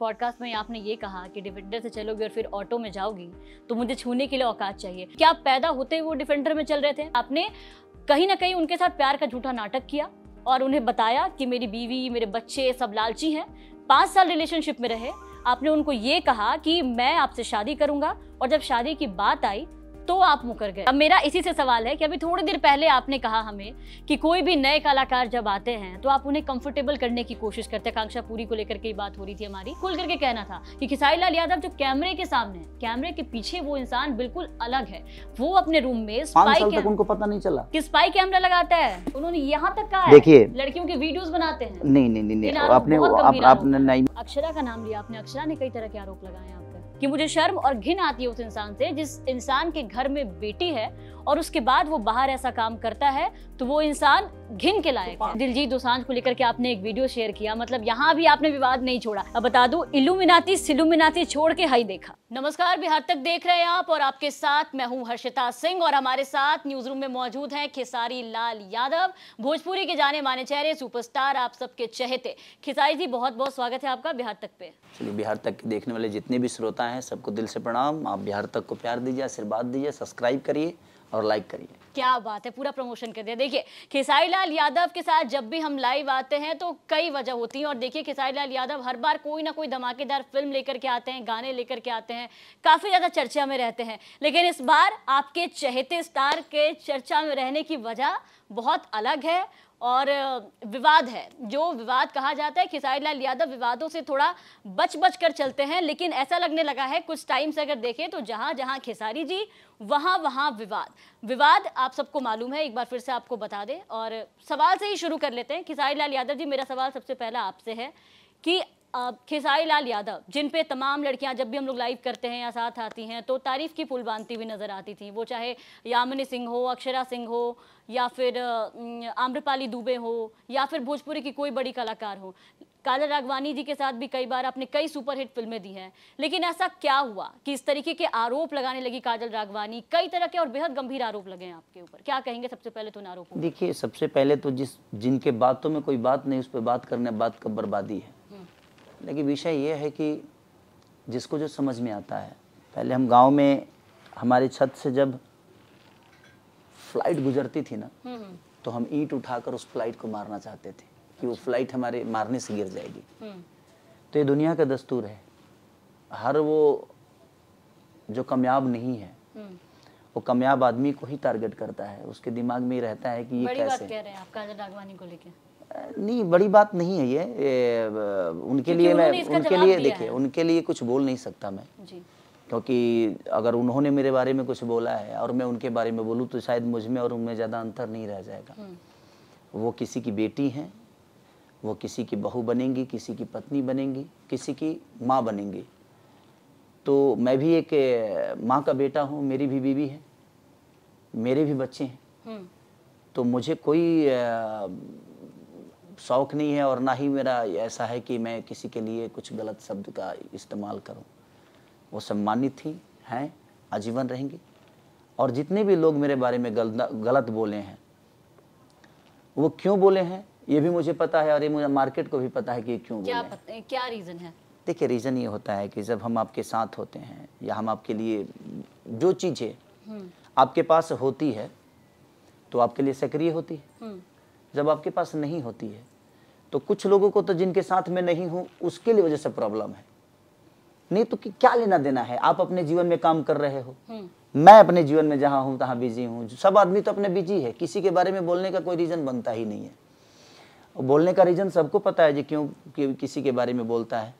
Podcast में आपने ये कहा कि डिफेंडर से चलोगे और फिर ऑटो में जाओगी तो मुझे छूने के लिए औकात चाहिए क्या आप पैदा होते वो डिफेंडर में चल रहे थे आपने कहीं ना कहीं उनके साथ प्यार का झूठा नाटक किया और उन्हें बताया कि मेरी बीवी मेरे बच्चे सब लालची हैं पाँच साल रिलेशनशिप में रहे आपने उनको ये कहा कि मैं आपसे शादी करूंगा और जब शादी की बात आई तो आप मुकर गए अब मेरा इसी से सवाल है कि अभी थोड़ी देर पहले आपने कहा हमें कि कोई भी नए कलाकार जब आते हैं तो आप उन्हें कंफर्टेबल करने की कोशिश करते हैं कांक्षा पूरी को लेकर के बात हो रही थी हमारी खुल करके कहना था कि खिसाई लाल यादव जो कैमरे के सामने कैमरे के पीछे वो इंसान बिल्कुल अलग है वो अपने रूम में स्पाई तक उनको पता नहीं चला कि स्पाई कैमरा लगाता है उन्होंने यहाँ तक कहा देखिए लड़कियों के वीडियोज बनाते हैं नहीं नहीं नहीं अक्षरा का नाम लिया आपने अक्षरा ने कई तरह के आरोप लगाए कि मुझे शर्म और घिन आती है उस इंसान से जिस इंसान के घर में बेटी है और उसके बाद वो बाहर ऐसा काम करता है तो वो इंसान घिन के लायक है तो दिलजीत दोसांझ को लेकर के आपने एक वीडियो शेयर किया मतलब यहाँ भी आपने विवाद नहीं छोड़ा अब बता दो इलुमिनाती सिलुमिनाती छोड़ के हाई देखा नमस्कार बिहार तक देख रहे हैं आप और आपके साथ मैं हूँ हर्षिता सिंह और हमारे साथ न्यूज रूम में मौजूद है खेसारी लाल यादव भोजपुरी के जाने माने चेहरे सुपरस्टार आप सबके चहेते खेसारी जी बहुत बहुत स्वागत है आपका बिहार तक पे बिहार तक देखने वाले जितने भी श्रोता श्रोता हैं सबको दिल से प्रणाम आप बिहार तक को प्यार दीजिए आशीर्वाद दीजिए सब्सक्राइब करिए और लाइक करिए क्या बात है पूरा प्रमोशन कर दिया देखिए खेसारी लाल यादव के साथ जब भी हम लाइव आते हैं तो कई वजह होती है और देखिए खेसारी लाल यादव हर बार कोई ना कोई धमाकेदार फिल्म लेकर के आते हैं गाने लेकर के आते हैं काफ़ी ज़्यादा चर्चा में रहते हैं लेकिन इस बार आपके चहेते स्टार के चर्चा में रहने की वजह बहुत अलग है और विवाद है जो विवाद कहा जाता है खिसारी लाल यादव विवादों से थोड़ा बच बच कर चलते हैं लेकिन ऐसा लगने लगा है कुछ टाइम से अगर देखें तो जहां जहां खिसारी जी वहां वहां विवाद विवाद आप सबको मालूम है एक बार फिर से आपको बता दें और सवाल से ही शुरू कर लेते हैं खिसारी लाल यादव जी मेरा सवाल सबसे पहला आपसे है कि खेसारी लाल यादव जिन पे तमाम लड़कियां जब भी हम लोग लाइव करते हैं या साथ आती हैं तो तारीफ़ की फूल बांधती हुई नज़र आती थी वो चाहे यामिनी सिंह हो अक्षरा सिंह हो या फिर आम्रपाली दुबे हो या फिर भोजपुरी की कोई बड़ी कलाकार हो काला राघवानी जी के साथ भी कई बार आपने कई सुपरहिट फिल्में दी हैं लेकिन ऐसा क्या हुआ कि इस तरीके के आरोप लगाने लगी काजल राघवानी कई तरह के और बेहद गंभीर आरोप लगे हैं आपके ऊपर क्या कहेंगे सबसे पहले तो आरोप देखिए सबसे पहले तो जिस जिनके बातों में कोई बात नहीं उस पर बात करने बात का बर्बादी है लेकिन विषय ये है कि जिसको जो समझ में आता है पहले हम गांव में हमारी छत से जब फ्लाइट गुजरती थी ना हम्म, हम्म। तो हम ईंट उठाकर उस फ्लाइट को मारना चाहते थे कि वो अच्छा। फ्लाइट हमारे मारने से गिर जाएगी हम्म। तो ये दुनिया का दस्तूर है हर वो जो कामयाब नहीं है वो कामयाब आदमी को ही टारगेट करता है उसके दिमाग में ही रहता है कि ये कैसे बात कह रहे हैं आप काजल को लेकर नहीं बड़ी बात नहीं है ये, उनके लिए मैं उनके लिए देखिए उनके लिए कुछ बोल नहीं सकता मैं क्योंकि अगर उन्होंने मेरे बारे में कुछ बोला है और मैं उनके बारे में बोलूँ तो शायद मुझ में और उनमें ज़्यादा अंतर नहीं रह जाएगा हम्म। वो किसी की बेटी हैं वो किसी की बहू बनेंगी किसी की पत्नी बनेंगी किसी की माँ बनेंगी तो मैं भी एक माँ का बेटा हूँ मेरी भी बीवी है मेरे भी बच्चे हैं हम्म। तो मुझे कोई शौक़ नहीं है और ना ही मेरा ऐसा है कि मैं किसी के लिए कुछ गलत शब्द का इस्तेमाल करूं वो सम्मानित थी हैं आजीवन रहेंगी और जितने भी लोग मेरे बारे में गल, गलत बोले हैं वो क्यों बोले हैं ये भी मुझे पता है और ये मुझे मार्केट को भी पता है कि क्यों क्या बोले हैं। क्या रीज़न है देखिए रीज़न ये होता है कि जब हम आपके साथ होते हैं या हम आपके लिए जो चीज़ें हम्म। आपके पास होती है तो आपके लिए सक्रिय होती है हम्म। जब आपके पास नहीं होती है तो कुछ लोगों को तो जिनके साथ में नहीं हूँ उसके लिए वजह से प्रॉब्लम है नहीं तो क्या लेना देना है आप अपने जीवन में काम कर रहे हो हम्म। मैं अपने जीवन में जहाँ हूँ तहाँ बिजी हूँ सब आदमी तो अपने बिजी है किसी के बारे में बोलने का कोई रीज़न बनता ही नहीं है बोलने का रीज़न सबको पता है जी क्यों कि, किसी के बारे में बोलता है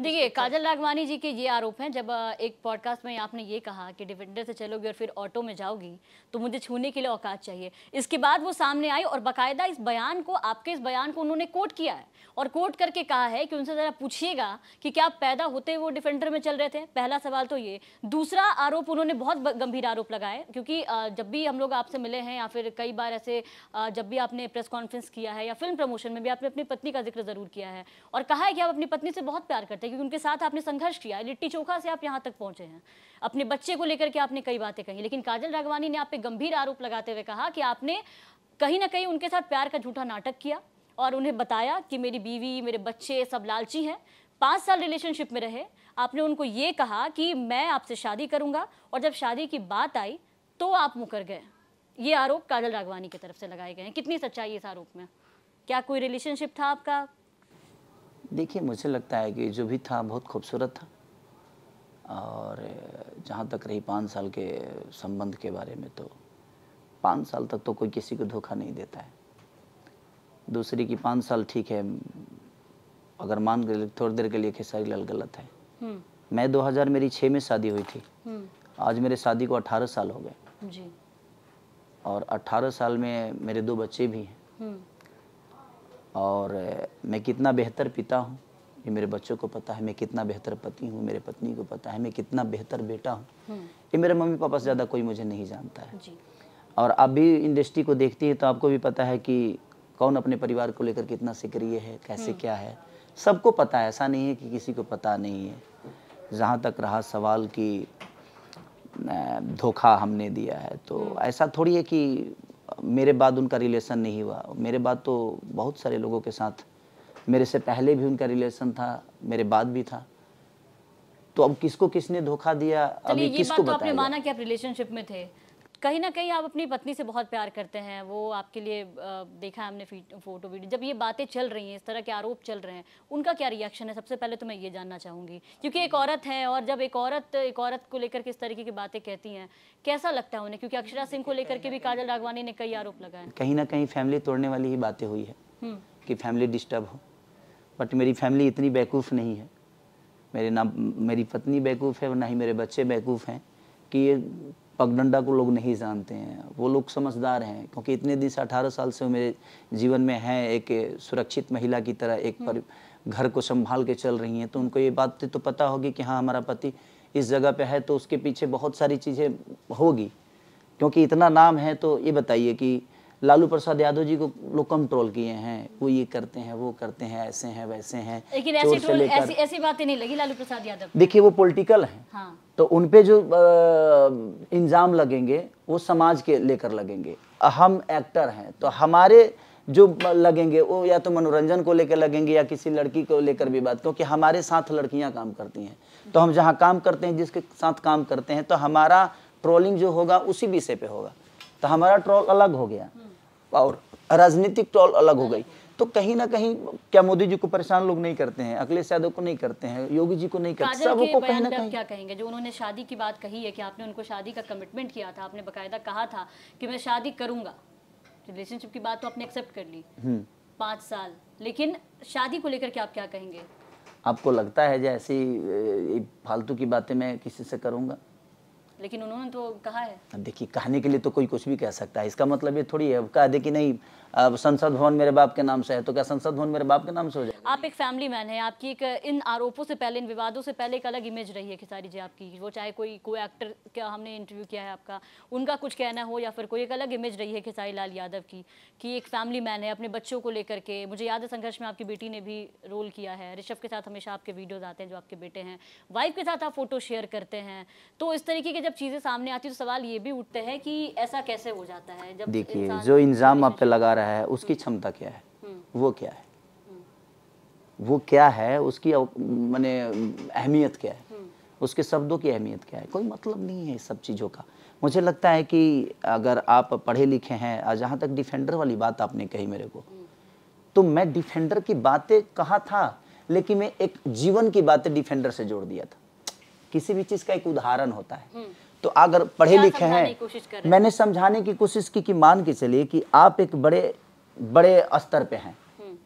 देखिए काजल राघवानी जी के ये आरोप हैं जब एक पॉडकास्ट में आपने ये कहा कि डिफेंडर से चलोगी और फिर ऑटो में जाओगी तो मुझे छूने के लिए औकात चाहिए इसके बाद वो सामने आई और बाकायदा इस बयान को आपके इस बयान को उन्होंने कोट किया है और कोट करके कहा है कि उनसे ज़रा पूछिएगा कि क्या पैदा होते वो डिफेंडर में चल रहे थे पहला सवाल तो ये दूसरा आरोप उन्होंने बहुत गंभीर आरोप लगाए क्योंकि जब भी हम लोग आपसे मिले हैं या फिर कई बार ऐसे जब भी आपने प्रेस कॉन्फ्रेंस किया है या फिल्म प्रमोशन में भी आपने अपनी पत्नी का जिक्र ज़रूर किया है और कहा है कि आप अपनी पत्नी से बहुत प्यार करते हैं क्योंकि उनके साथ आपने संघर्ष किया लिट्टी चोखा से आप यहाँ तक पहुंचे हैं अपने बच्चे को लेकर के आपने कई बातें कही लेकिन काजल राघवानी ने आप पे गंभीर आरोप लगाते हुए कहा कि आपने कहीं ना कहीं उनके साथ प्यार का झूठा नाटक किया और उन्हें बताया कि मेरी बीवी मेरे बच्चे सब लालची हैं पाँच साल रिलेशनशिप में रहे आपने उनको ये कहा कि मैं आपसे शादी करूँगा और जब शादी की बात आई तो आप मुकर गए ये आरोप काजल राघवानी की तरफ से लगाए गए हैं कितनी सच्चाई है इस आरोप में क्या कोई रिलेशनशिप था आपका देखिए मुझे लगता है कि जो भी था बहुत खूबसूरत था और जहाँ तक रही पाँच साल के संबंध के बारे में तो पाँच साल तक तो कोई किसी को धोखा नहीं देता है दूसरी की पाँच साल ठीक है अगर मान गए थोड़ी देर के लिए खेसारी लाल गलत है हम्म। मैं 2000 मेरी छः में शादी हुई थी हम्म। आज मेरे शादी को 18 साल हो गए और 18 साल में मेरे दो बच्चे भी हैं हम्म। और मैं कितना बेहतर पिता हूँ ये मेरे बच्चों को पता है मैं कितना बेहतर पति हूँ मेरे पत्नी को पता है मैं कितना बेहतर बेटा हूँ हम्म। ये मेरे मम्मी पापा से ज़्यादा कोई मुझे नहीं जानता है और आप भी इंडस्ट्री को देखती हैं तो आपको भी पता है कि कौन अपने परिवार को लेकर कितना सक्रिय है कैसे हम्म। क्या है सबको पता है ऐसा नहीं है कि किसी को पता नहीं है जहाँ तक रहा सवाल कि धोखा हमने दिया है तो हम्म। ऐसा थोड़ी है कि मेरे बाद उनका रिलेशन नहीं हुआ मेरे बाद तो बहुत सारे लोगों के साथ मेरे से पहले भी उनका रिलेशन था मेरे बाद भी था तो अब किसको किसने धोखा दिया अभी किसको तो आपने माना कि आप रिलेशनशिप में थे कहीं ना कहीं आप अपनी पत्नी से बहुत प्यार करते हैं वो आपके लिए देखा है हमने फोटो वीडियो जब ये बातें चल रही हैं इस तरह के आरोप चल रहे हैं उनका क्या रिएक्शन है सबसे पहले तो मैं ये जानना चाहूँगी क्योंकि एक औरत है और जब एक औरत एक औरत को लेकर किस तरीके की बातें कहती हैं कैसा लगता है उन्हें क्योंकि अक्षरा सिंह को लेकर के भी काजल राघवानी ने कई आरोप लगाए कहीं ना कहीं फैमिली तोड़ने वाली ही बातें हुई है हम्म। कि फैमिली डिस्टर्ब हो बट मेरी फैमिली इतनी बेवकूफ़ नहीं है मेरे ना मेरी पत्नी बेवकूफ़ है ना ही मेरे बच्चे बेवकूफ़ हैं कि ये पगडंडा को लोग नहीं जानते हैं वो लोग समझदार हैं क्योंकि इतने दिन से अठारह साल से मेरे जीवन में हैं एक सुरक्षित महिला की तरह एक हम्म। पर घर को संभाल के चल रही हैं तो उनको ये बात तो पता होगी कि हाँ हमारा पति इस जगह पे है तो उसके पीछे बहुत सारी चीज़ें होगी क्योंकि इतना नाम है तो ये बताइए कि लालू प्रसाद यादव जी को लोग कम ट्रोल किए हैं वो ये करते हैं वो करते हैं ऐसे हैं वैसे हैं लेकिन ऐसी ऐसी बातें नहीं लगी लालू प्रसाद यादव देखिए वो पॉलिटिकल हैं हाँ। तो उनपे जो इंजाम लगेंगे वो समाज के लेकर लगेंगे हम एक्टर हैं तो हमारे जो लगेंगे वो या तो मनोरंजन को लेकर लगेंगे या किसी लड़की को लेकर भी बात क्योंकि हमारे साथ लड़कियां काम करती हैं हम्म। तो हम जहां काम करते हैं जिसके साथ काम करते हैं तो हमारा ट्रोलिंग जो होगा उसी विषय पे होगा तो हमारा ट्रोल अलग हो गया हम्म। और राजनीतिक टॉल अलग हो गई तो कहीं ना कहीं क्या मोदी जी को परेशान लोग नहीं करते हैं अखिलेश यादव को नहीं करते हैं योगी जी को नहीं करते सब को कहीं ना कहीं क्या कहेंगे जो उन्होंने शादी की बात कही है कि आपने उनको शादी का कमिटमेंट किया था आपने बकायदा कहा था कि मैं शादी करूंगा रिलेशनशिप की बात तो आपने एक्सेप्ट कर ली हम्म। पाँच साल लेकिन शादी को लेकर के आप क्या कहेंगे आपको लगता है जैसी फालतू की बातें मैं किसी से करूंगा लेकिन उन्होंने तो कहा है अब देखिए कहने के लिए तो कोई कुछ भी कह सकता है इसका मतलब ये थोड़ी है कहा कह दे कि नहीं अब संसद भवन मेरे बाप के नाम से है तो क्या संसद भवन मेरे बाप के नाम से हो जाएगा आप एक फैमिली मैन है आपकी एक इन आरोपों से पहले इन विवादों से पहले एक अलग इमेज रही है खिसारी जी आपकी वो चाहे कोई कोई एक्टर का हमने इंटरव्यू किया है आपका उनका कुछ कहना हो या फिर कोई एक अलग इमेज रही है खिसारी लाल यादव की कि एक फैमिली मैन है अपने बच्चों को लेकर के मुझे याद है संघर्ष में आपकी बेटी ने भी रोल किया है ऋषभ के साथ हमेशा आपके वीडियोज आते हैं जो आपके बेटे हैं वाइफ के साथ आप फोटो शेयर करते हैं तो इस तरीके की जब चीज़ें सामने आती है तो सवाल ये भी उठते हैं कि ऐसा कैसे हो जाता है जब देखिए जो इंजाम आप पे लगा रहा है उसकी हम्म। क्षमता क्या है हम्म। वो क्या है हम्म। वो क्या है उसकी मैंने अहमियत क्या है उसके शब्दों की अहमियत क्या है कोई मतलब नहीं है सब चीज़ों का मुझे लगता है कि अगर आप पढ़े लिखे हैं जहाँ तक डिफेंडर वाली बात आपने कही मेरे को तो मैं डिफेंडर की बातें कहा था लेकिन मैं एक जीवन की बातें डिफेंडर से जोड़ दिया था किसी भी चीज़ का एक उदाहरण होता है तो अगर पढ़े लिखे हैं मैंने समझाने की कोशिश की कि मान के चलिए कि आप एक बड़े बड़े स्तर पे हैं हम्म।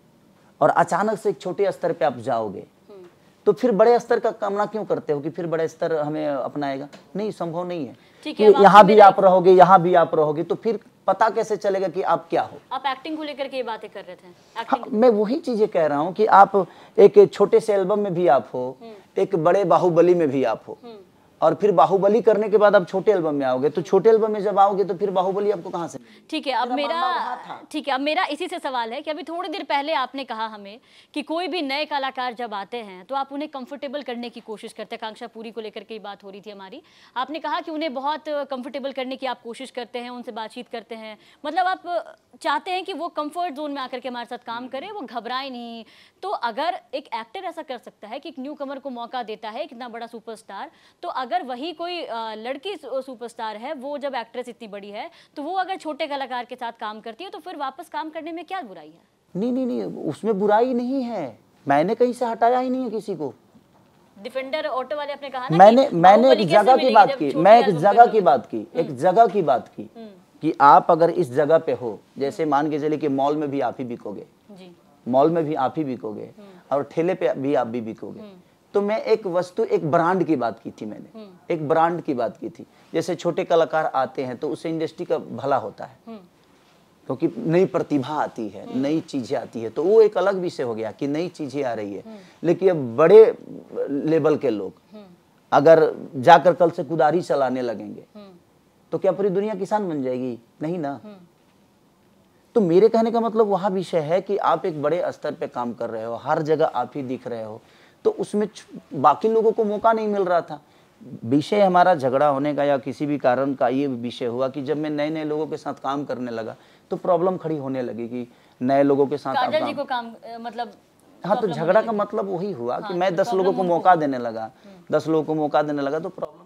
और अचानक से एक छोटे स्तर पे आप जाओगे हम्म। तो फिर बड़े स्तर का कामना क्यों करते हो कि फिर बड़े स्तर हमें अपनाएगा नहीं संभव नहीं है कि यहाँ भी आप रहोगे यहाँ भी आप रहोगे तो फिर पता कैसे चलेगा कि आप क्या हो आप एक्टिंग को लेकर ये बातें कर रहे थे हाँ, मैं वही चीजें कह रहा हूँ कि आप एक छोटे से एल्बम में भी आप हो हम्म। एक बड़े बाहुबली में भी आप हो और फिर बाहुबली करने के बाद आप छोटे एल्बम में आओगे तो छोटे एल्बम में जब आओगे तो फिर बाहुबली आपको कहाँ से ठीक है अब मेरा ठीक है अब मेरा इसी से सवाल है कि अभी थोड़ी देर पहले आपने कहा हमें कि कोई भी नए कलाकार जब आते हैं तो आप उन्हें कंफर्टेबल करने की कोशिश करते हैं कांक्षा पूरी को लेकर के बात हो रही थी हमारी आपने कहा कि उन्हें बहुत कंफर्टेबल करने की आप कोशिश करते हैं उनसे बातचीत करते हैं मतलब आप चाहते हैं कि वो कम्फर्ट जोन में आकर के हमारे साथ काम करें वो घबराए नहीं तो अगर एक एक्टर ऐसा कर सकता है कि एक न्यू कमर को मौका देता है इतना बड़ा सुपरस्टार तो अगर अगर वही कोई लड़की सुपरस्टार है वो जब एक्ट्रेस इतनी बड़ी है तो वो अगर छोटे कलाकार के साथ काम करती है तो फिर वापस काम करने में क्या बुराई है नहीं नहीं नहीं उसमें बुराई नहीं है मैंने कहीं से हटाया ही नहीं है किसी को डिफेंडर ऑटो वाले आपने कहा ना मैंने कि मैंने एक जगह की बात की मैं एक जगह की बात की एक जगह की बात की कि आप अगर इस जगह पे हो जैसे मान के चले कि मॉल में भी आप ही बिकोगे मॉल में भी आप ही बिकोगे हम्म। और ठेले पे भी आप भी बिकोगे हम्म। तो मैं एक वस्तु एक ब्रांड की बात की थी मैंने हम्म। एक ब्रांड की बात की थी जैसे छोटे कलाकार आते हैं तो उसे इंडस्ट्री का भला होता है हम्म। क्योंकि तो नई प्रतिभा आती है हम्म। नई चीजें आती है तो वो एक अलग विषय हो गया कि नई चीजें आ रही है लेकिन अब बड़े लेवल के लोग अगर जाकर कल से कुदारी चलाने लगेंगे तो क्या पूरी दुनिया किसान बन जाएगी नहीं ना तो मेरे कहने का मतलब वहां विषय है कि आप एक बड़े स्तर पे काम कर रहे हो हर जगह आप ही दिख रहे हो तो उसमें बाकी लोगों को मौका नहीं मिल रहा था विषय हमारा झगड़ा होने का या किसी भी कारण का ये विषय हुआ कि जब मैं नए नए लोगों के साथ काम करने लगा तो प्रॉब्लम खड़ी होने लगी कि नए लोगों के साथ काजल जी को काम मतलब हाँ तो झगड़ा का मतलब वही हुआ हाँ, कि मैं तो दस लोगों को मौका देने लगा हम्म। दस लोगों को मौका देने लगा तो प्रॉब्लम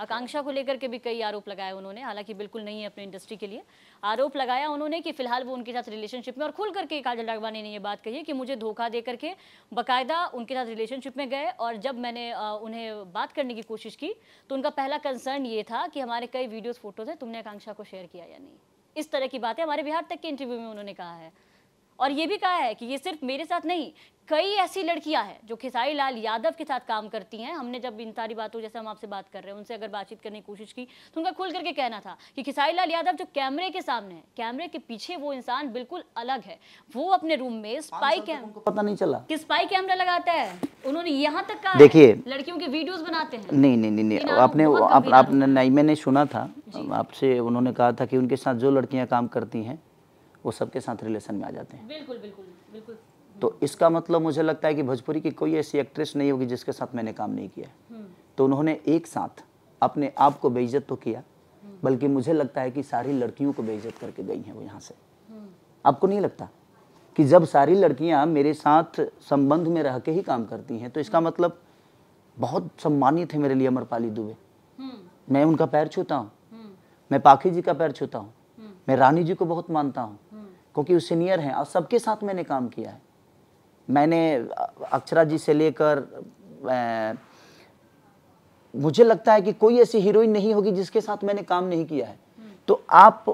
आकांक्षा को लेकर के भी कई आरोप लगाए उन्होंने हालांकि बिल्कुल नहीं है अपने इंडस्ट्री के लिए आरोप लगाया उन्होंने कि फिलहाल वो उनके साथ रिलेशनशिप में और खुल करके काजल राघवानी ने ये बात कही कि मुझे धोखा दे करके बाकायदा उनके साथ रिलेशनशिप में गए और जब मैंने उन्हें बात करने की कोशिश की तो उनका पहला कंसर्न ये था कि हमारे कई वीडियोज़ फोटोज़ है तुमने आकांक्षा को शेयर किया या नहीं इस तरह की बातें हमारे बिहार तक के इंटरव्यू में उन्होंने कहा है और ये भी कहा है कि ये सिर्फ मेरे साथ नहीं कई ऐसी लड़कियां हैं जो खेसारी लाल यादव के साथ काम करती हैं हमने जब इन सारी बातों जैसे हम आपसे बात कर रहे हैं उनसे अगर बातचीत करने की कोशिश की तो उनका खुल करके कहना था कि खेसारी लाल यादव जो कैमरे के सामने है कैमरे के पीछे वो इंसान बिल्कुल अलग है वो अपने रूम में स्पाई तो कैमरा पता नहीं चला कि स्पाई कैमरा लगाता है उन्होंने यहाँ तक कहा देखिए लड़कियों के वीडियो बनाते हैं नहीं नहीं नहीं आपने आपने नहीं मैंने सुना था आपसे उन्होंने कहा था कि उनके साथ जो लड़कियाँ काम करती हैं वो सबके साथ रिलेशन में आ जाते हैं बिल्कुल बिल्कुल बिल्कुल तो इसका मतलब मुझे लगता है कि भोजपुरी की कोई ऐसी एक्ट्रेस नहीं होगी जिसके साथ मैंने काम नहीं किया हम्म। तो उन्होंने एक साथ अपने आप को बेइज्जत तो किया हम्म। बल्कि मुझे लगता है कि सारी लड़कियों को बेइज्जत करके गई हैं वो यहाँ से हम्म। आपको नहीं लगता कि जब सारी लड़कियाँ मेरे साथ संबंध में रह के ही काम करती हैं तो इसका मतलब बहुत सम्मानित है मेरे लिए अमरपाली दुबे मैं उनका पैर छूता हूँ मैं पाखी जी का पैर छूता हूँ मैं रानी जी को बहुत मानता हूँ क्योंकि वो सीनियर हैं और सबके साथ मैंने काम किया है मैंने अक्षरा जी से लेकर मुझे लगता है कि कोई ऐसी हीरोइन नहीं होगी जिसके साथ मैंने काम नहीं किया है तो आप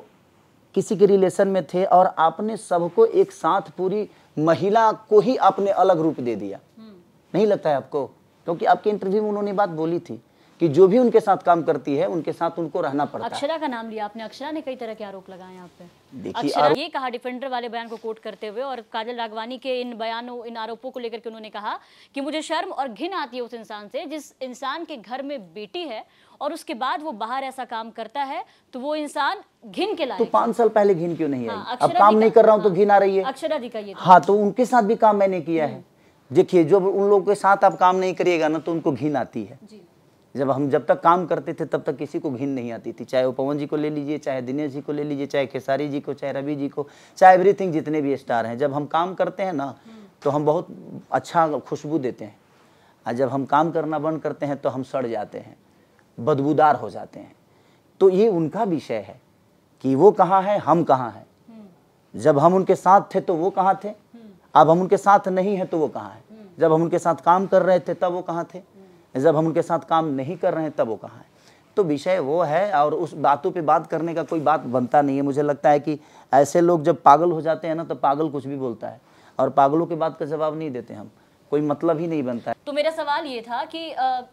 किसी के रिलेशन में थे और आपने सबको एक साथ पूरी महिला को ही आपने अलग रूप दे दिया हम्म। नहीं लगता है आपको क्योंकि आपके इंटरव्यू में उन्होंने बात बोली थी कि जो भी उनके साथ काम करती है उनके साथ उनको रहना पड़ता है अक्षरा का नाम लिया आपने अक्षरा ने कई तरह के आरोप लगाए यहाँ पे देखिए आरो... ये कहा डिफेंडर वाले बयान को कोट करते हुए और काजल राघवानी के इन बयानों इन आरोपों को लेकर के उन्होंने कहा कि मुझे शर्म और घिन आती है उस इंसान से जिस इंसान के घर में बेटी है और उसके बाद वो बाहर ऐसा काम करता है तो वो इंसान घिन के लाए तो पांच साल पहले घिन क्यों नहीं आई हाँ, अब काम नहीं कर रहा हूँ तो हाँ, घिन आ रही है अक्षरा जी का ये हाँ तो उनके साथ भी काम मैंने किया है हम्म। देखिए जब उन लोगों के साथ आप काम नहीं करिएगा ना तो उनको घिन आती है जब हम जब तक काम करते थे तब तक किसी को घिन नहीं आती थी चाहे वो पवन जी को ले लीजिए चाहे दिनेश जी को ले लीजिए चाहे खेसारी जी को चाहे रवि जी को चाहे एवरीथिंग जितने भी स्टार हैं जब हम काम करते हैं ना तो हम बहुत अच्छा खुशबू देते हैं और जब हम काम करना बंद करते हैं तो हम सड़ जाते हैं बदबूदार हो जाते हैं तो ये उनका विषय है कि वो कहाँ है हम कहाँ हैं जब हम उनके साथ थे तो वो कहाँ थे अब हम उनके साथ नहीं है तो वो कहाँ है जब हम उनके साथ काम कर रहे थे तब वो कहाँ थे जब हम उनके साथ काम नहीं कर रहे हैं तब वो कहाँ है तो विषय वो है और उस बातों पे बात करने का कोई बात बनता नहीं है मुझे लगता है कि ऐसे लोग जब पागल हो जाते हैं ना तो पागल कुछ भी बोलता है और पागलों की बात का जवाब नहीं देते हम कोई मतलब ही नहीं बनता है तो मेरा सवाल ये था कि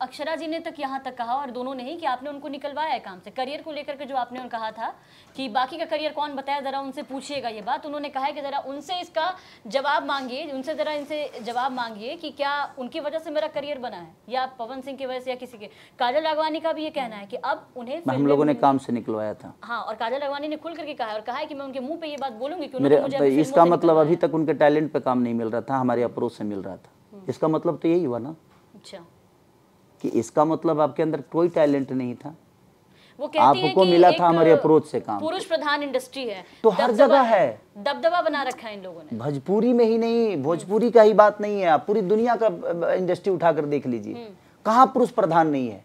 अक्षरा जी ने तक यहाँ तक कहा और दोनों नहीं कि आपने उनको निकलवाया है काम से करियर को लेकर के जो आपने उन कहा था कि बाकी का करियर कौन बताया ज़रा उनसे पूछिएगा ये बात उन्होंने कहा है कि ज़रा उनसे इसका जवाब मांगिए उनसे ज़रा इनसे जवाब मांगिए कि क्या उनकी वजह से मेरा करियर बना है या पवन सिंह की वजह से या किसी के काजल अगवानी का भी ये कहना है कि अब उन्हें हम लोगों ने काम से निकलवाया था हाँ और काजल अगवानी ने खुल करके कहा और कहा है कि मैं उनके मुंह पे ये बात बोलूंगी कि इसका मतलब अभी तक उनके टैलेंट पे काम नहीं मिल रहा था हमारे अप्रोच से मिल रहा था इसका मतलब तो यही हुआ ना अच्छा कि इसका मतलब आपके अंदर कोई टैलेंट नहीं था वो कहती आपको है कि मिला था हमारे अप्रोच से काम पुरुष प्रधान इंडस्ट्री है तो हर जगह है दबदबा बना रखा है इन लोगों ने भोजपुरी में ही नहीं भोजपुरी का ही बात नहीं है आप पूरी दुनिया का इंडस्ट्री उठाकर देख लीजिए हम्म। कहा पुरुष प्रधान नहीं है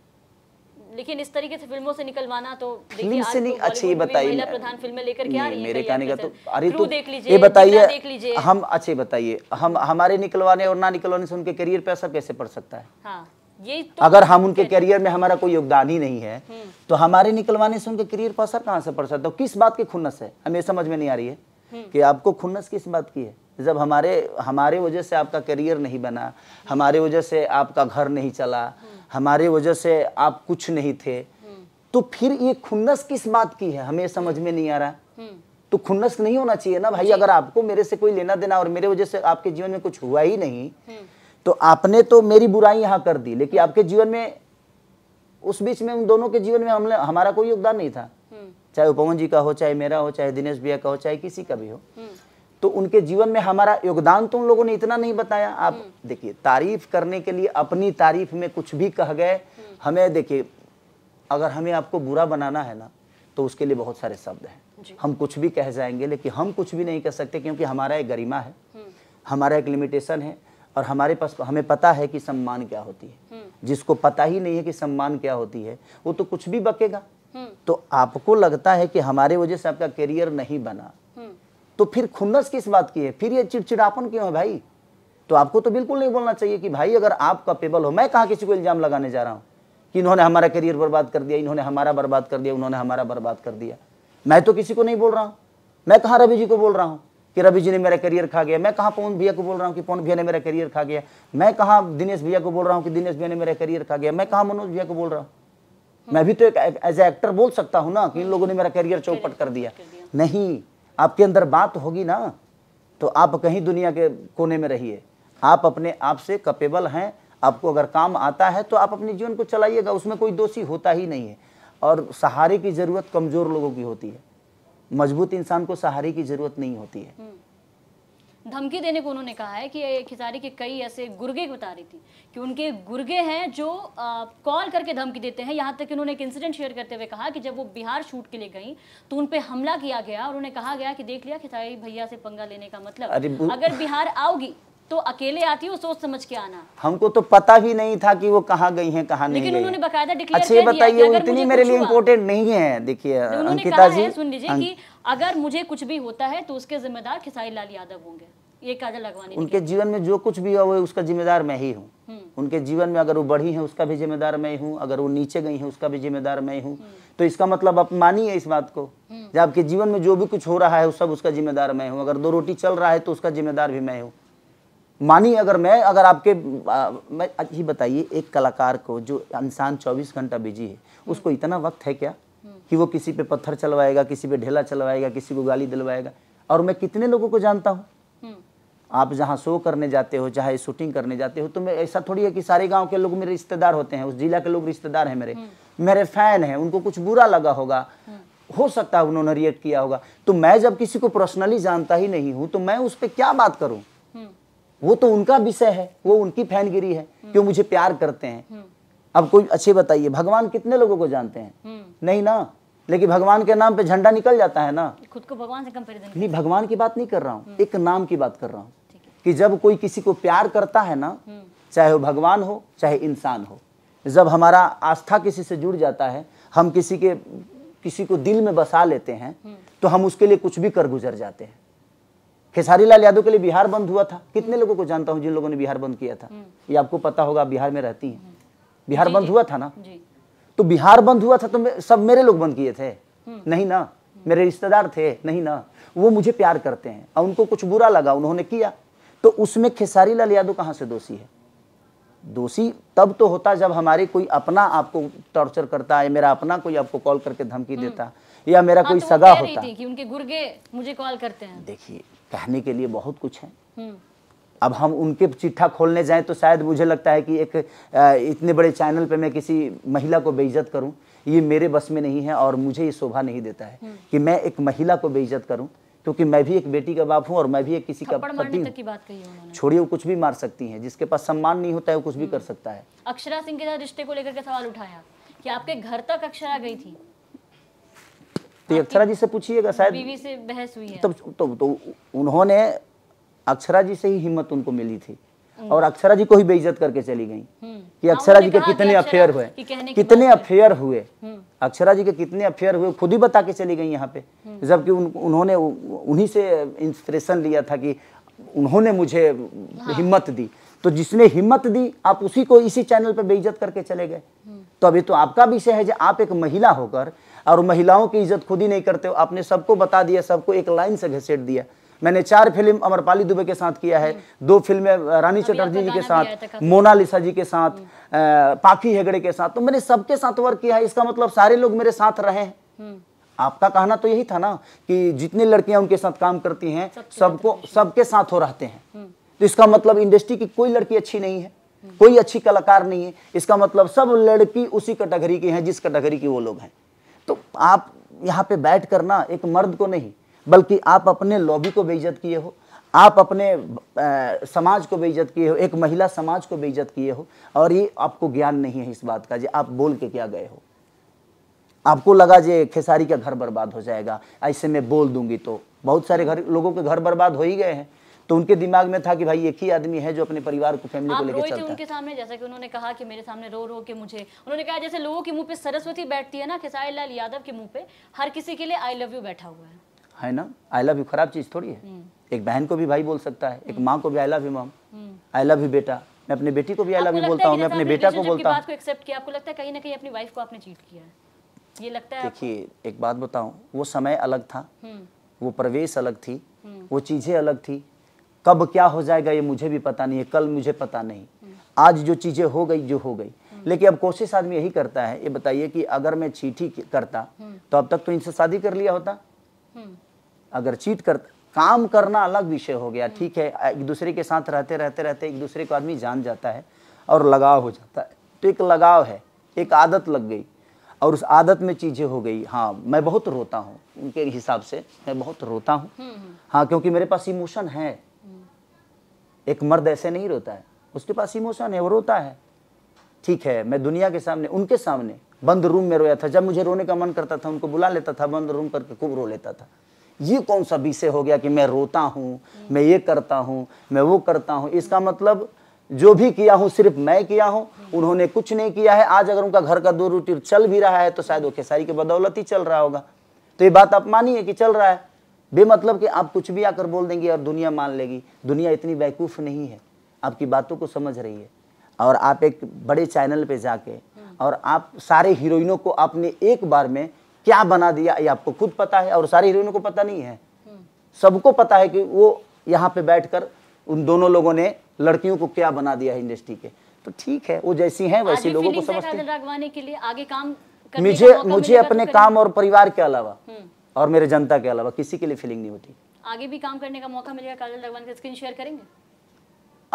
लेकिन इस तरीके से फिल्मों से निकलवाना तो फिल्म से नहीं तो अच्छी बताइए प्रधान फिल्में लेकर क्या मेरे कहने का तो अरे तो देख लीजिए देख लीजिए हम अच्छे बताइए हम हमारे निकलवाने और ना निकलवाने से उनके करियर पे असर कैसे पड़ सकता है हाँ, ये तो अगर हम उनके करियर में हमारा कोई योगदान ही नहीं है हम्म। तो हमारे निकलवाने से उनके करियर पर असर कहाँ से पड़ सकता है तो किस बात की खुन्नस है हमें समझ में नहीं आ रही है हम्म। कि आपको खुन्नस किस बात की है जब हमारे हमारे वजह से आपका करियर नहीं बना हमारे वजह से आपका घर नहीं चला हम्म। हमारे वजह से आप कुछ नहीं थे हम्म। तो फिर ये खुन्नस किस बात की है हमें समझ में नहीं आ रहा तो खुन्नस नहीं होना चाहिए ना भाई अगर आपको मेरे से कोई लेना देना और मेरे वजह से आपके जीवन में कुछ हुआ ही नहीं तो आपने तो मेरी बुराई यहाँ कर दी लेकिन आपके जीवन में उस बीच में उन दोनों के जीवन में हमने हमारा कोई योगदान नहीं था चाहे उपवन जी का हो चाहे मेरा हो चाहे दिनेश भैया का हो चाहे किसी का भी हो तो उनके जीवन में हमारा योगदान तो उन लोगों ने इतना नहीं बताया आप देखिए तारीफ करने के लिए अपनी तारीफ में कुछ भी कह गए हमें देखिए अगर हमें आपको बुरा बनाना है ना तो उसके लिए बहुत सारे शब्द हैं हम कुछ भी कह जाएंगे लेकिन हम कुछ भी नहीं कह सकते क्योंकि हमारा एक गरिमा है हमारा एक लिमिटेशन है और हमारे पास हमें पता है कि सम्मान क्या होती है हम्म। जिसको पता ही नहीं है कि सम्मान क्या होती है वो तो कुछ भी बकेगा तो आपको लगता है कि हमारे वजह से आपका करियर नहीं बना तो फिर खुन्नस किस बात की है फिर ये चिड़चिड़ापन क्यों है भाई तो आपको तो बिल्कुल नहीं बोलना चाहिए कि भाई अगर आप कपेबल हो मैं कहा किसी को इल्जाम लगाने जा रहा हूं कि इन्होंने हमारा करियर बर्बाद कर दिया इन्होंने हमारा बर्बाद कर दिया उन्होंने हमारा बर्बाद कर दिया मैं तो किसी को नहीं बोल रहा हूं मैं कहा रवि जी को बोल रहा हूं कि रवि जी ने मेरा करियर खा गया मैं कहा पवन भैया को बोल रहा हूँ कि पवन भैया ने मेरा करियर खा गया मैं कहा दिनेश भैया को बोल रहा हूँ कि दिनेश भैया ने मेरा करियर खा गया मैं कहा मनोज भैया को बोल रहा हूँ मैं भी तो एक एज ए एक्टर बोल सकता हूँ ना कि इन लोगों ने मेरा करियर चौपट कर दिया नहीं आपके अंदर बात होगी ना तो आप कहीं दुनिया के कोने में रहिए आप अपने आप से कपेबल हैं आपको अगर काम आता है तो आप अपने जीवन को चलाइएगा उसमें कोई दोषी होता ही नहीं है और सहारे की ज़रूरत कमज़ोर लोगों की होती है मजबूत इंसान को सहारे की ज़रूरत नहीं होती है हम्म। धमकी देने को उन्होंने कहा है कि खिसारी के कई ऐसे गुर्गे बता रही थी कि उनके गुर्गे हैं जो कॉल करके धमकी देते हैं यहाँ तक कि उन्होंने एक इंसिडेंट शेयर करते हुए कहा कि जब वो बिहार शूट के लिए गई तो उन पर हमला किया गया और उन्हें कहा गया कि देख लिया खिसारी भैया से पंगा लेने का मतलब अगर बिहार आओगी तो अकेले आती हो सोच समझ के आना हमको तो पता भी नहीं था कि वो कहाँ गई हैं कहाँ नहीं लेकिन उन्होंने बकायदा डिक्लेयर अच्छा ये बताइए इतनी मेरे लिए इम्पोर्टेंट नहीं है देखिए अंकिता जी सुन लीजिए कि अगर मुझे कुछ भी होता है तो उसके जिम्मेदार खेसारी लाल यादव होंगे ये काजल अगवानी उनके जीवन में जो कुछ भी हुआ उसका जिम्मेदार मैं ही हूँ हम्म। उनके जीवन में अगर वो बढ़ी है उसका भी जिम्मेदार मैं हूँ अगर वो नीचे गई है उसका भी जिम्मेदार मैं हूँ हम्म। तो इसका मतलब आप मानिए इस बात को हम्म। आपके जीवन में जो भी कुछ हो रहा है वो सब उसका जिम्मेदार मैं हूँ अगर दो रोटी चल रहा है तो उसका जिम्मेदार भी मैं हूँ मानिए अगर मैं अगर आपके मैं ही बताइए एक कलाकार को जो इंसान चौबीस घंटा बिजी है उसको इतना वक्त है क्या कि वो किसी पे पत्थर चलवाएगा किसी पे ढेला चलवाएगा किसी को गाली दिलवाएगा और मैं कितने लोगों को जानता हूँ हम्म। आप जहाँ शो करने जाते हो चाहे शूटिंग करने जाते हो तो मैं ऐसा थोड़ी है कि सारे गांव के लोग मेरे रिश्तेदार होते हैं उस जिला के लोग रिश्तेदार हैं मेरे हम्म। मेरे फैन हैं उनको कुछ बुरा लगा होगा हम्म। हो सकता है उन्होंने रिएक्ट किया होगा तो मैं जब किसी को पर्सनली जानता ही नहीं हूँ तो मैं उस पर क्या बात करूँ वो तो उनका विषय है वो उनकी फैनगिरी है कि वो मुझे प्यार करते हैं अब कोई अच्छे बताइए भगवान कितने लोगों को जानते हैं नहीं ना लेकिन भगवान के नाम पे झंडा निकल जाता है ना खुद को भगवान से कंपैरिजन नहीं भगवान की बात नहीं कर रहा हूँ हम्म। एक नाम की बात कर रहा हूँ कि जब कोई किसी को प्यार करता है ना हम्म। चाहे वो भगवान हो चाहे इंसान हो जब हमारा आस्था किसी से जुड़ जाता है हम किसी के किसी को दिल में बसा लेते हैं हम्म। तो हम उसके लिए कुछ भी कर गुजर जाते हैं खेसारी लाल यादव के लिए बिहार बंद हुआ था कितने लोगों को जानता हूँ जिन लोगों ने बिहार बंद किया था ये आपको पता होगा बिहार में रहती हैं बिहार बंद हुआ था ना तो बिहार बंद हुआ था तो सब मेरे लोग बंद किए थे हम्म। नहीं ना मेरे रिश्तेदार थे नहीं ना वो मुझे प्यार करते हैं और उनको कुछ बुरा लगा उन्होंने किया तो उसमें खेसारी लाल यादव कहाँ से दोषी है दोषी तब तो होता जब हमारे कोई अपना आपको टॉर्चर करता है मेरा अपना कोई आपको कॉल करके धमकी हम्म। देता या मेरा हाँ, कोई तो सगा होता कि उनके गुर्गे मुझे कॉल करते हैं देखिए कहने के लिए बहुत कुछ है हम्म। अब हम उनके चिट्ठा खोलने जाएं तो शायद मुझे लगता है कि एक इतने बड़े चैनल पे मैं किसी महिला को बेइज्जत करूं ये मेरे बस में नहीं है और मुझे ये शोभा नहीं देता है हम्म। कि मैं एक महिला को बेइज्जत करूं क्योंकि मैं भी एक बेटी का बाप हूं और मैं भी एक किसी का पति हूँ छोड़िए वो कुछ भी मार सकती है जिसके पास सम्मान नहीं होता है वो कुछ भी हम्म। कर सकता है अक्षरा सिंह के साथ रिश्ते को लेकर के सवाल उठाया कि आपके घर तक अक्षरा गई थी तो अक्षरा जी से पूछिएगा शायद बीवी से बहस हुई है तब तो, तो, तो उन्होंने अक्षरा जी से ही हिम्मत उनको मिली थी हम्म। और अक्षरा जी को ही बेइज्जत करके चली गई हम्म। कि हाँ, अक्षरा जी के कितने अफेयर हुए कितने अफेयर हुए हम्म। अक्षरा जी के कितने अफेयर हुए खुद ही बता के चली गई यहाँ पे जबकि उन, उन्होंने उन्हीं से इंस्पिरेशन लिया था कि उन्होंने मुझे हाँ। हिम्मत दी तो जिसने हिम्मत दी आप उसी को इसी चैनल पर बेइज्जत करके चले गए तो अभी तो आपका विषय है जो आप एक महिला होकर और महिलाओं की इज्जत खुद ही नहीं करते हो आपने सबको बता दिया सबको एक लाइन से घसेट दिया मैंने चार फिल्म अमरपाली दुबे के साथ किया है हम्म। दो फिल्में रानी चटर्जी जी के साथ मोनालिसा जी के साथ हम्म। पाखी हेगड़े के साथ तो मैंने सबके साथ वर्क किया है इसका मतलब सारे लोग मेरे साथ रहे हैं हम्म। आपका कहना तो यही था ना कि जितनी लड़कियां उनके साथ काम करती हैं सबको सबके साथ हो रहते हैं तो इसका मतलब इंडस्ट्री की कोई लड़की अच्छी नहीं है कोई अच्छी कलाकार नहीं है इसका मतलब सब लड़की उसी कैटेगरी की है जिस कैटेगरी की वो लोग हैं तो आप यहाँ पे बैठ करना एक मर्द को नहीं बल्कि आप अपने लॉबी को बेइज्जत किए हो आप अपने आ, समाज को बेइज्जत किए हो एक महिला समाज को बेइज्जत किए हो और ये आपको ज्ञान नहीं है इस बात का जी आप बोल के क्या गए हो आपको लगा जे खेसारी का घर बर्बाद हो जाएगा ऐसे मैं बोल दूंगी तो बहुत सारे घर लोगों के घर बर्बाद हो ही गए हैं तो उनके दिमाग में था कि भाई एक ही आदमी है जो अपने परिवार को फैमिली को लेकर चलता है उनके सामने जैसा कि उन्होंने कहा कि मेरे सामने रो रो के मुझे उन्होंने कहा जैसे लोगों के मुंह पे सरस्वती बैठती है ना खेसारी लाल यादव के मुंह पे हर किसी के लिए आई लव यू बैठा हुआ है है ना आई लव यू खराब चीज़ थोड़ी है हम्म। एक बहन को भी भाई बोल सकता है एक हम्म। माँ को भी I love you mom I love you बेटा मैं अपनी बेटी को भी आई लव यू बोलता हूँ मैं अपने बेटा को बोलता हूँ आपको लगता है कहीं ना कहीं अपनी वाइफ को आपने चीट किया है ये लगता है देखिए एक बात बताऊं वो समय अलग था हम्म। वो प्रवेश अलग थी वो चीज़ें अलग थी कब क्या हो जाएगा ये मुझे भी पता नहीं है कल मुझे पता नहीं आज जो चीज़ें हो गई जो हो गई लेकिन अब कोशिश आदमी यही करता है ये बताइए कि अगर मैं चीठी करता तो अब तक तो इनसे शादी कर लिया होता अगर चीट कर काम करना अलग विषय हो गया ठीक है एक दूसरे के साथ रहते रहते रहते एक दूसरे को आदमी जान जाता है और लगाव हो जाता है तो एक लगाव है एक आदत लग गई और उस आदत में चीज़ें हो गई हाँ मैं बहुत रोता हूँ उनके हिसाब से मैं बहुत रोता हूँ हम्म, हम्म। हाँ क्योंकि मेरे पास इमोशन है एक मर्द ऐसे नहीं रोता है उसके पास इमोशन है वो रोता है ठीक है मैं दुनिया के सामने उनके सामने बंद रूम में रोया था जब मुझे रोने का मन करता था उनको बुला लेता था बंद रूम करके खूब रो लेता था ये कौन सा विषय हो गया कि मैं रोता हूँ मैं ये करता हूँ मैं वो करता हूँ इसका मतलब जो भी किया हूँ सिर्फ मैं किया हूँ उन्होंने कुछ नहीं किया है आज अगर उनका घर का दो रोटी चल भी रहा है तो शायद वो खेसारी के बदौलत ही चल रहा होगा तो ये बात आप मानिए कि चल रहा है बेमतलब कि आप कुछ भी आकर बोल देंगे और दुनिया मान लेगी दुनिया इतनी बेवकूफ़ नहीं है आपकी बातों को समझ रही है और आप एक बड़े चैनल पर जाके और आप सारे हीरोइनों को आपने एक बार में क्या बना दिया ये आपको खुद पता है और सारे हीरोइनों को पता नहीं है सबको पता है कि वो यहाँ पे बैठकर उन दोनों लोगों ने लड़कियों को क्या बना दिया है इंडस्ट्री के तो ठीक है वो जैसी हैं वैसी लोगों को समझते के लिए आगे काम मुझे मुझे तो अपने काम और परिवार के अलावा हम्म। और मेरे जनता के अलावा किसी के लिए फीलिंग नहीं होती आगे भी काम करने का मौका मिलेगा काजल राघवानी का स्क्रीन शेयर करेंगे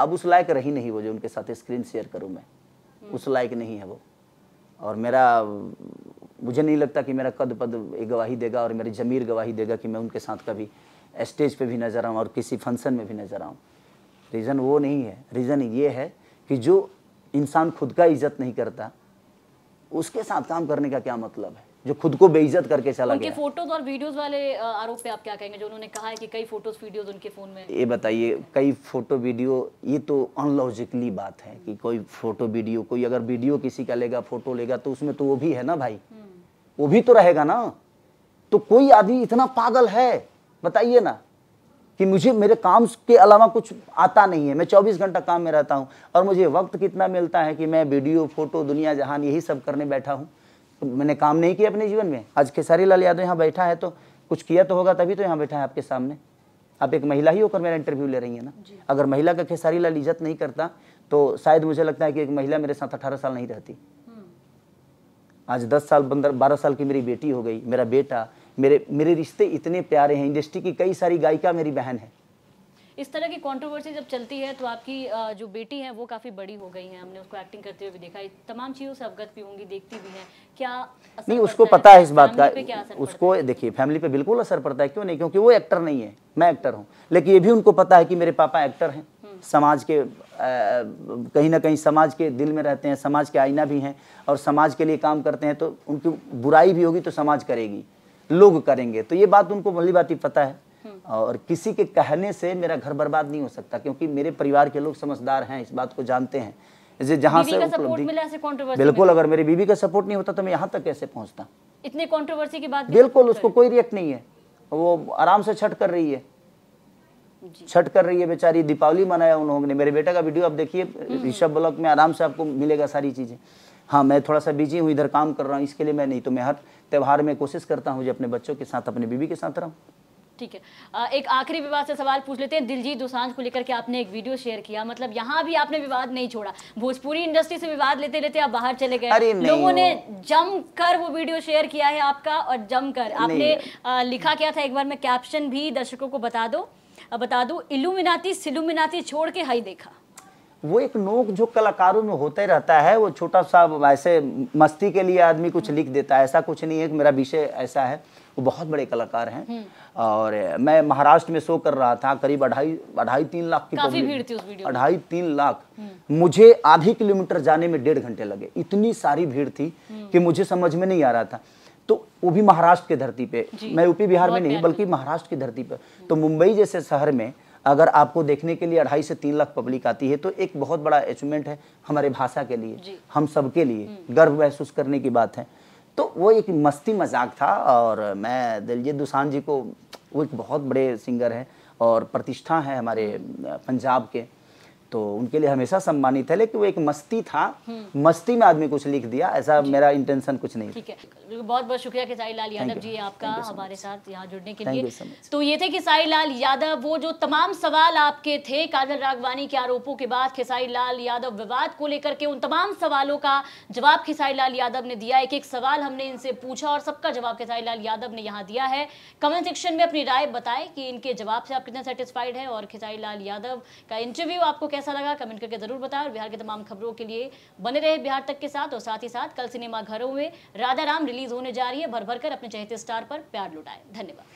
अब उस लायक रही नहीं वो जो उनके साथ स्क्रीन शेयर करूँ मैं हम्म। उस लायक नहीं है वो और मेरा मुझे नहीं लगता कि मेरा कद पद गवाही देगा और मेरी जमीर गवाही देगा कि मैं उनके साथ कभी स्टेज पे भी नज़र आऊँ और किसी फंक्शन में भी नज़र आऊँ रीज़न वो नहीं है रीज़न ये है कि जो इंसान खुद का इज्जत नहीं करता उसके साथ काम करने का क्या मतलब है जो खुद को बेइज्जत करके चला उनके गया फोटोज और वीडियोस वाले आरोप पे आप क्या कहेंगे जो उन्होंने कहा है कि कई फोटोज वीडियोस उनके फोन में ये बताइए कई फोटो वीडियो ये तो अनलॉजिकली बात है कि कोई फोटो वीडियो कोई अगर वीडियो किसी का लेगा फोटो लेगा तो उसमें तो वो भी है ना भाई वो भी तो रहेगा ना तो कोई आदमी इतना पागल है बताइए ना कि मुझे मेरे काम के अलावा कुछ आता नहीं है मैं 24 घंटा काम में रहता हूँ और मुझे वक्त कितना मिलता है कि मैं वीडियो फोटो दुनिया जहान यही सब करने बैठा हूँ तो मैंने काम नहीं किया अपने जीवन में आज खेसारी लाल यादव यहाँ बैठा है तो कुछ किया तो होगा तभी तो यहाँ बैठा है आपके सामने आप एक महिला ही होकर मेरा इंटरव्यू ले रही है ना अगर महिला का खेसारी लाल इज्जत नहीं करता तो शायद मुझे लगता है कि एक महिला मेरे साथ अठारह साल नहीं रहती आज दस साल बंदर बारह साल की मेरी बेटी हो गई मेरा बेटा मेरे मेरे रिश्ते इतने प्यारे हैं इंडस्ट्री की कई सारी गायिका मेरी बहन है इस तरह की कंट्रोवर्सी जब चलती है तो आपकी जो बेटी है वो काफ़ी बड़ी हो गई है हमने उसको एक्टिंग करते हुए भी देखा तमाम चीज़ों से अवगत भी होंगी देखती भी है क्या नहीं उसको पता है इस बात का उसको देखिए फैमिली पे बिल्कुल असर पड़ता है क्यों नहीं क्योंकि वो एक्टर नहीं है मैं एक्टर हूँ लेकिन ये भी उनको पता है कि मेरे पापा एक्टर हैं समाज के कहीं ना कहीं समाज के दिल में रहते हैं समाज के आईना भी हैं और समाज के लिए काम करते हैं तो उनकी बुराई भी होगी तो समाज करेगी लोग करेंगे तो ये बात उनको भली बात ही पता है हम्म। और किसी के कहने से मेरा घर बर्बाद नहीं हो सकता क्योंकि मेरे परिवार के लोग समझदार हैं इस बात को जानते हैं जैसे जहाँ से उपलब्धि बिल्कुल अगर मेरी बीबी का सपोर्ट नहीं होता तो मैं यहाँ तक कैसे पहुँचता इतनी कॉन्ट्रोवर्सी की बात बिल्कुल तो उसको कोई रिएक्ट नहीं है वो आराम से छठ कर रही है छठ कर रही है बेचारी दीपावली मनाया उन लोगों ने मेरे बेटा का वीडियो आप देखिए हम्म। ऋषभ ब्लॉक में आराम से आपको मिलेगा सारी चीज़ें हाँ मैं थोड़ा सा बिजी हूँ इधर काम कर रहा हूँ इसके लिए मैं नहीं तो मैं हर त्यौहार में कोशिश करता हूँ जो अपने बच्चों के साथ अपने बीबी के साथ रहूँ ठीक है एक आखिरी विवाद से सवाल पूछ लेते हैं दिलजीत दोसांझ को लेकर के आपने एक वीडियो शेयर किया मतलब यहाँ भी आपने विवाद नहीं छोड़ा भोजपुरी इंडस्ट्री से विवाद लेते लेते आप बाहर चले गए लोगों ने जम कर वो वीडियो शेयर किया है आपका और जम कर आपने लिखा क्या था एक बार मैं कैप्शन भी दर्शकों को बता दो अब बता दूं इलुमिनाती सिलुमिनाती छोड़ के हाई देखा वो एक नोक जो कलाकारों में होते रहता है वो छोटा सा ऐसे मस्ती के लिए आदमी कुछ लिख देता है ऐसा कुछ नहीं है कि मेरा विषय ऐसा है वो बहुत बड़े कलाकार हैं हम्म। और मैं महाराष्ट्र में शो कर रहा था करीब अढ़ाई अढ़ाई तीन लाख की काफी भीड़ थी उस वीडियो अढ़ाई तीन लाख हम्म। मुझे आधे किलोमीटर जाने में डेढ़ घंटे लगे इतनी सारी भीड़ थी हम्म। कि मुझे समझ में नहीं आ रहा था तो वो भी महाराष्ट्र की धरती पे मैं यूपी बिहार में नहीं बल्कि महाराष्ट्र की धरती पे हम्म। तो मुंबई जैसे शहर में अगर आपको देखने के लिए अढ़ाई से तीन लाख पब्लिक आती है तो एक बहुत बड़ा अचीवमेंट है हमारे भाषा के लिए हम सबके लिए हम्म। गर्व महसूस करने की बात है तो वो एक मस्ती मजाक था और मैं दिलजीत दुसान जी को वो एक बहुत बड़े सिंगर हैं और प्रतिष्ठा है हमारे पंजाब के तो उनके लिए हमेशा सम्मानित है लेकिन वो एक मस्ती था हम्म। मस्ती में आदमी कुछ लिख दिया ऐसा मेरा इंटेंशन कुछ नहीं ठीक है बहुत बहुत शुक्रिया खेसारी लाल यादव जी आपका हमारे साथ यहाँ जुड़ने के लिए तो ये थे खेसारी लाल यादव वो जो तमाम सवाल आपके थे काजल रागवानी के आरोपों के बाद खिसाई लाल यादव विवाद को लेकर के उन तमाम सवालों का जवाब खिसाई लाल यादव ने दिया एक एक सवाल हमने इनसे पूछा और सबका जवाब खिसाई लाल यादव ने यहाँ दिया है कमेंट सेक्शन में अपनी राय बताए कि इनके जवाब से आप कितने सेटिस्फाइड है और खिसाई लाल यादव का इंटरव्यू आपको कैसे कैसा लगा कमेंट करके जरूर बताएं और बिहार के तमाम खबरों के लिए बने रहे बिहार तक के साथ और साथ ही साथ कल सिनेमाघरों में राधा राम रिलीज होने जा रही है भर भर कर अपने चहेते स्टार पर प्यार लुटाए धन्यवाद